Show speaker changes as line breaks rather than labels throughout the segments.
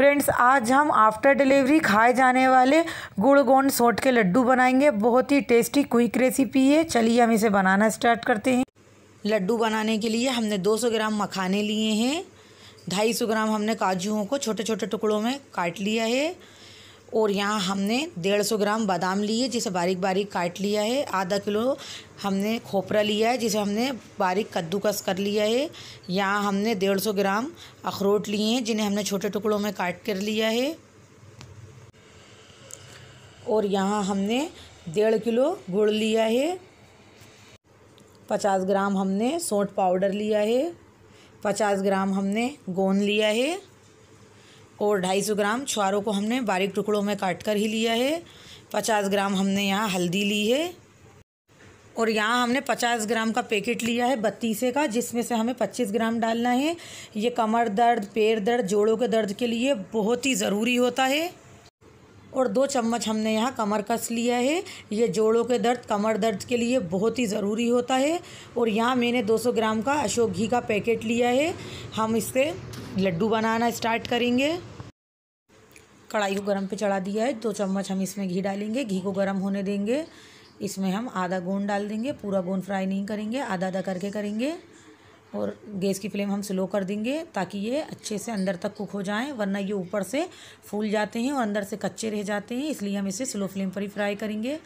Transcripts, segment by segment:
friends आज हम after delivery खाए जाने वाले गुड़ गोंद सोट के लड्डू बनाएंगे बहुत ही टेस्टी क्विक रेसिपी है चलिए हम इसे बनाना स्टार्ट करते हैं लड्डू बनाने के लिए हमने 200 ग्राम मखाने लिए हैं 250 ग्राम हमने काजूओं को छोटे छोटे टुकड़ों में काट लिया है और यहाँ हमने डेढ़ सौ ग्राम बादाम लिए जिसे बारीक बारीक काट लिया है आधा किलो हमने खोपरा लिया है जिसे हमने बारीक कद्दूकस कर लिया है यहाँ हमने डेढ़ सौ ग्राम अखरोट लिए हैं जिन्हें हमने छोटे टुकड़ों में काट कर लिया है और यहाँ हमने डेढ़ किलो गुड़ लिया है पचास ग्राम हमने सोंठ पाउडर लिया है पचास ग्राम हमने गोंद लिया है और 250 ग्राम छुआरों को हमने बारीक टुकड़ों में काट कर ही लिया है 50 ग्राम हमने यहाँ हल्दी ली है और यहाँ हमने 50 ग्राम का पैकेट लिया है बत्तीसे का जिसमें से हमें 25 ग्राम डालना है ये कमर दर्द पैर दर्द जोड़ों के दर्द के लिए बहुत ही ज़रूरी होता है और दो चम्मच हमने यहाँ कमर कस लिया है ये जोड़ों के दर्द कमर दर्द के लिए बहुत ही ज़रूरी होता है और यहाँ मैंने 200 ग्राम का अशोक घी का पैकेट लिया है हम इससे लड्डू बनाना स्टार्ट करेंगे कढ़ाई को गरम पे चढ़ा दिया है दो चम्मच हम इसमें घी डालेंगे घी को गरम होने देंगे इसमें हम आधा गोंद डाल देंगे पूरा गोंद फ्राई नहीं करेंगे आधा आधा करके करेंगे और गैस की फ्लेम हम स्लो कर देंगे ताकि ये अच्छे से अंदर तक कुक हो जाएं वरना ये ऊपर से फूल जाते हैं और अंदर से कच्चे रह जाते हैं इसलिए हम इसे स्लो फ्लेम पर ही फ्राई करेंगे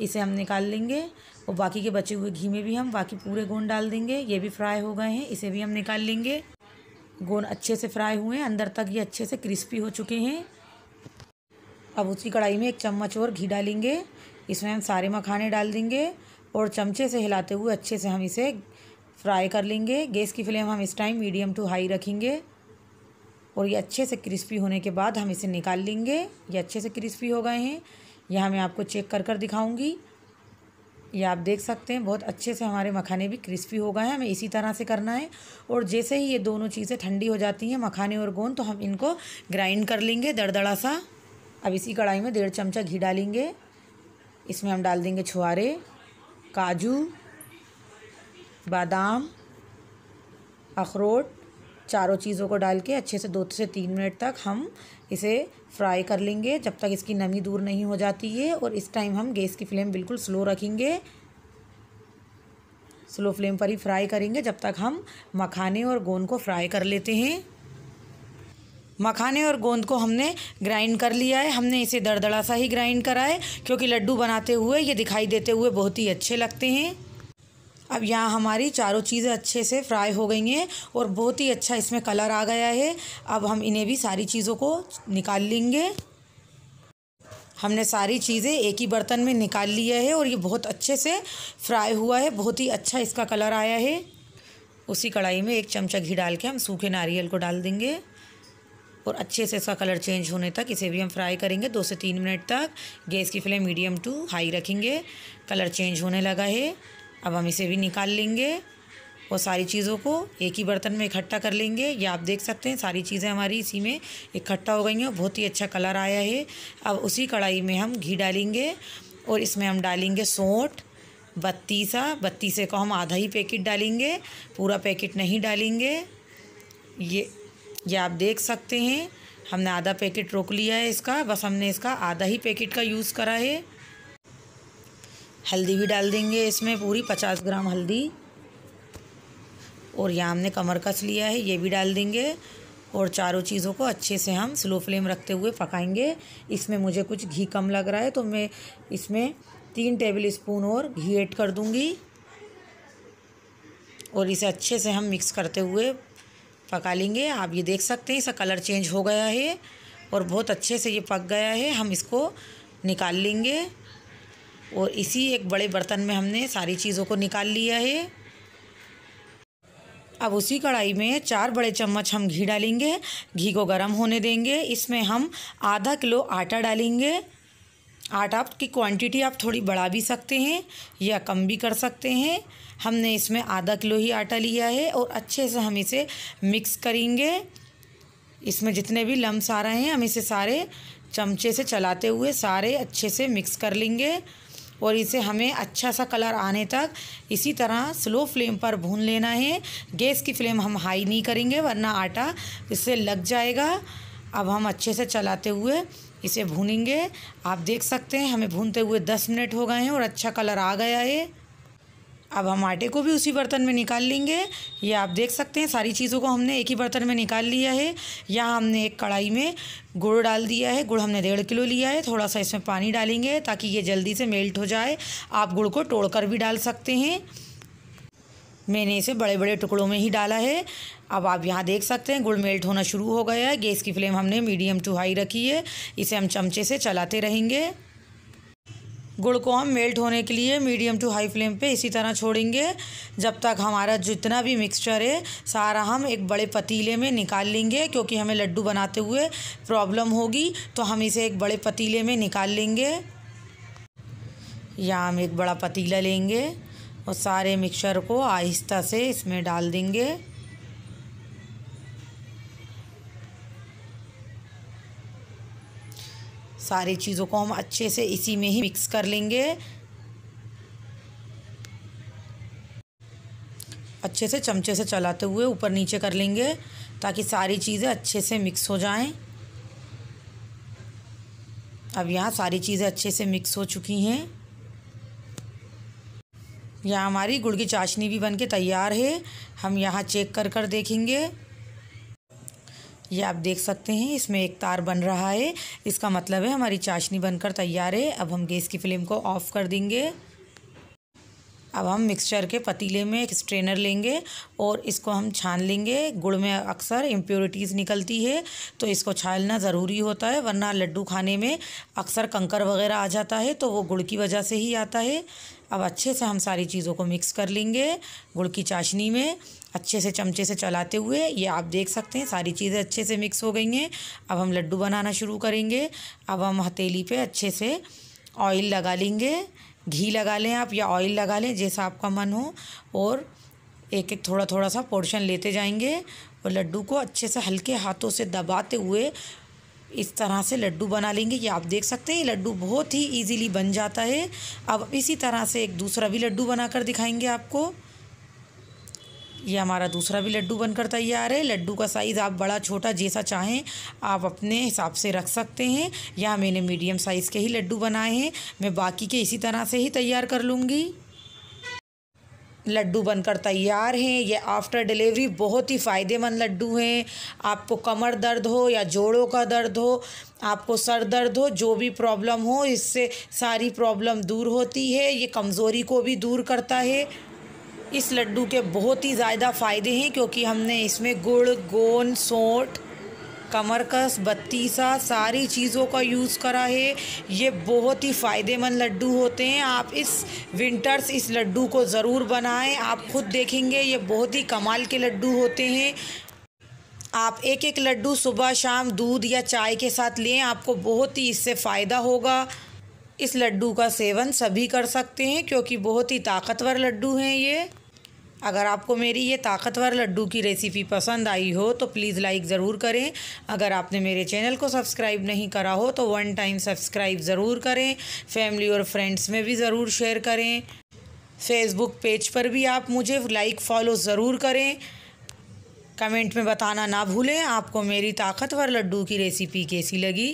इसे हम निकाल लेंगे और बाकी के बचे हुए घी में भी हम बाकी पूरे गोंद डाल देंगे ये भी फ्राई हो गए हैं इसे भी हम निकाल लेंगे गोंद अच्छे से फ्राई हुए हैं अंदर तक ये अच्छे से क्रिस्पी हो चुके हैं अब उसकी कढ़ाई में एक चम्मच और घी डालेंगे इसमें हम सारे मखाने डाल देंगे और चमचे से हिलाते हुए अच्छे से हम इसे फ्राई कर लेंगे गैस की फ्लेम हम इस टाइम मीडियम टू हाई रखेंगे और ये अच्छे से क्रिस्पी होने के बाद हम इसे निकाल लेंगे ये अच्छे से क्रिस्पी हो गए हैं यह मैं आपको चेक कर कर दिखाऊँगी ये आप देख सकते हैं बहुत अच्छे से हमारे मखाने भी क्रिस्पी हो गए हैं हमें इसी तरह से करना है और जैसे ही ये दोनों चीज़ें ठंडी हो जाती हैं मखाने और गोंद तो हम इनको ग्राइंड कर लेंगे दड़दड़ा सा अब इसी कढ़ाई में डेढ़ चमचा घी डालेंगे इसमें हम डाल देंगे छुआरे काजू बादाम अखरोट चारों चीज़ों को डाल के अच्छे से दो से तीन मिनट तक हम इसे फ्राई कर लेंगे जब तक इसकी नमी दूर नहीं हो जाती है और इस टाइम हम गैस की फ्लेम बिल्कुल स्लो रखेंगे स्लो फ्लेम पर ही फ्राई करेंगे जब तक हम मखाने और गोंद को फ्राई कर लेते हैं मखाने और गोंद को हमने ग्राइंड कर लिया है हमने इसे दरदड़ा सा ही ग्राइंड करा है क्योंकि लड्डू बनाते हुए ये दिखाई देते हुए बहुत ही अच्छे लगते हैं अब यहाँ हमारी चारों चीज़ें अच्छे से फ्राई हो गई हैं और बहुत ही अच्छा इसमें कलर आ गया है अब हम इन्हें भी सारी चीज़ों को निकाल लेंगे हमने सारी चीज़ें एक ही बर्तन में निकाल लिया है और ये बहुत अच्छे से फ्राई हुआ है बहुत ही अच्छा इसका कलर आया है उसी कढ़ाई में एक चमचा घी डाल के हम सूखे नारियल को डाल देंगे और अच्छे से इसका कलर चेंज होने तक इसे भी हम फ्राई करेंगे दो से तीन मिनट तक गैस की फ्लेम मीडियम टू हाई रखेंगे कलर चेंज होने लगा है अब हम इसे भी निकाल लेंगे और सारी चीज़ों को एक ही बर्तन में इकट्ठा कर लेंगे ये आप देख सकते हैं सारी चीज़ें हमारी इसी में इकट्ठा हो गई हैं बहुत ही अच्छा कलर आया है अब उसी कढ़ाई में हम घी डालेंगे और इसमें हम डालेंगे सौंठ बत्तीसा बत्तीसे को हम आधा ही पैकेट डालेंगे पूरा पैकेट नहीं डालेंगे ये ये आप देख सकते हैं हमने आधा पैकेट रोक लिया है इसका बस हमने इसका आधा ही पैकेट का यूज़ करा है हल्दी भी डाल देंगे इसमें पूरी पचास ग्राम हल्दी और यहाँ हमने कमर कस लिया है ये भी डाल देंगे और चारों चीज़ों को अच्छे से हम स्लो फ्लेम रखते हुए पकाएंगे इसमें मुझे कुछ घी कम लग रहा है तो मैं इसमें तीन टेबल स्पून और घी ऐड कर दूँगी और इसे अच्छे से हम मिक्स करते हुए पका लेंगे आप ये देख सकते हैं इसका कलर चेंज हो गया है और बहुत अच्छे से ये पक गया है हम इसको निकाल लेंगे और इसी एक बड़े बर्तन में हमने सारी चीज़ों को निकाल लिया है अब उसी कढ़ाई में चार बड़े चम्मच हम घी डालेंगे घी को गर्म होने देंगे इसमें हम आधा किलो आटा डालेंगे आटा की क्वांटिटी आप थोड़ी बढ़ा भी सकते हैं या कम भी कर सकते हैं हमने इसमें आधा किलो ही आटा लिया है और अच्छे से हम इसे मिक्स करेंगे इसमें जितने भी लम्स आ रहे हैं हम इसे सारे चमचे से चलाते हुए सारे अच्छे से मिक्स कर लेंगे और इसे हमें अच्छा सा कलर आने तक इसी तरह स्लो फ्लेम पर भून लेना है गैस की फ्लेम हम हाई नहीं करेंगे वरना आटा इससे लग जाएगा अब हम अच्छे से चलाते हुए इसे भूनेंगे आप देख सकते हैं हमें भूनते हुए दस मिनट हो गए हैं और अच्छा कलर आ गया है अब हम आटे को भी उसी बर्तन में निकाल लेंगे ये आप देख सकते हैं सारी चीज़ों को हमने एक ही बर्तन में निकाल लिया है यहाँ हमने एक कढ़ाई में गुड़ डाल दिया है गुड़ हमने डेढ़ किलो लिया है थोड़ा सा इसमें पानी डालेंगे ताकि ये जल्दी से मेल्ट हो जाए आप गुड़ को तोड़ कर भी डाल सकते हैं मैंने इसे बड़े बड़े टुकड़ों में ही डाला है अब आप यहाँ देख सकते हैं गुड़ मेल्ट होना शुरू हो गया है गैस की फ्लेम हमने मीडियम टू हाई रखी है इसे हम चमचे से चलाते रहेंगे गुड़ को हम मेल्ट होने के लिए मीडियम टू हाई फ्लेम पे इसी तरह छोड़ेंगे जब तक हमारा जितना भी मिक्सचर है सारा हम एक बड़े पतीले में निकाल लेंगे क्योंकि हमें लड्डू बनाते हुए प्रॉब्लम होगी तो हम इसे एक बड़े पतीले में निकाल लेंगे या हम एक बड़ा पतीला लेंगे और सारे मिक्सचर को आहिस्ता से इसमें डाल देंगे सारी चीज़ों को हम अच्छे से इसी में ही मिक्स कर लेंगे अच्छे से चमचे से चलाते हुए ऊपर नीचे कर लेंगे ताकि सारी चीज़ें अच्छे से मिक्स हो जाएं अब यहाँ सारी चीज़ें अच्छे से मिक्स हो चुकी हैं यहाँ हमारी गुड़ की चाशनी भी बन के तैयार है हम यहाँ चेक कर कर देखेंगे ये आप देख सकते हैं इसमें एक तार बन रहा है इसका मतलब है हमारी चाशनी बनकर तैयार है अब हम गैस की फ्लेम को ऑफ़ कर देंगे अब हम मिक्सचर के पतीले में एक स्ट्रेनर लेंगे और इसको हम छान लेंगे गुड़ में अक्सर इम्प्योरिटीज़ निकलती है तो इसको छालना ज़रूरी होता है वरना लड्डू खाने में अक्सर कंकर वगैरह आ जाता है तो वो गुड़ की वजह से ही आता है अब अच्छे से हम सारी चीज़ों को मिक्स कर लेंगे गुड़ की चाशनी में अच्छे से चमचे से चलाते हुए ये आप देख सकते हैं सारी चीज़ें अच्छे से मिक्स हो गई हैं अब हम लड्डू बनाना शुरू करेंगे अब हम हथेली पर अच्छे से ऑयल लगा लेंगे घी लगा लें आप या ऑयल लगा लें जैसा आपका मन हो और एक एक थोड़ा थोड़ा सा पोर्शन लेते जाएंगे और लड्डू को अच्छे से हल्के हाथों से दबाते हुए इस तरह से लड्डू बना लेंगे ये आप देख सकते हैं ये लड्डू बहुत ही इजीली बन जाता है अब इसी तरह से एक दूसरा भी लड्डू बनाकर दिखाएंगे आपको ये हमारा दूसरा भी लड्डू बनकर तैयार है लड्डू का साइज़ आप बड़ा छोटा जैसा चाहें आप अपने हिसाब से रख सकते हैं यहाँ मैंने मीडियम साइज़ के ही लड्डू बनाए हैं मैं बाकी के इसी तरह से ही तैयार कर लूँगी लड्डू बनकर तैयार हैं ये आफ्टर डिलीवरी बहुत ही फ़ायदेमंद लड्डू हैं आपको कमर दर्द हो या जोड़ों का दर्द हो आपको सर दर्द हो जो भी प्रॉब्लम हो इससे सारी प्रॉब्लम दूर होती है ये कमज़ोरी को भी दूर करता है इस लड्डू के बहुत ही ज़्यादा फ़ायदे हैं क्योंकि हमने इसमें गुड़ गोन सोंठ कमरकस बत्तीसा सारी चीज़ों का यूज़ करा है ये बहुत ही फ़ायदेमंद लड्डू होते हैं आप इस विंटर्स इस लड्डू को ज़रूर बनाएं आप खुद देखेंगे ये बहुत ही कमाल के लड्डू होते हैं आप एक एक लड्डू सुबह शाम दूध या चाय के साथ लें आपको बहुत ही इससे फ़ायदा होगा इस लड्डू का सेवन सभी कर सकते हैं क्योंकि बहुत ही ताकतवर लड्डू हैं ये अगर आपको मेरी ये ताकतवर लड्डू की रेसिपी पसंद आई हो तो प्लीज़ लाइक ज़रूर करें अगर आपने मेरे चैनल को सब्सक्राइब नहीं करा हो तो वन टाइम सब्सक्राइब ज़रूर करें फैमिली और फ्रेंड्स में भी ज़रूर शेयर करें फेसबुक पेज पर भी आप मुझे लाइक फॉलो ज़रूर करें कमेंट में बताना ना भूलें आपको मेरी ताकतवर लड्डू की रेसिपी कैसी लगी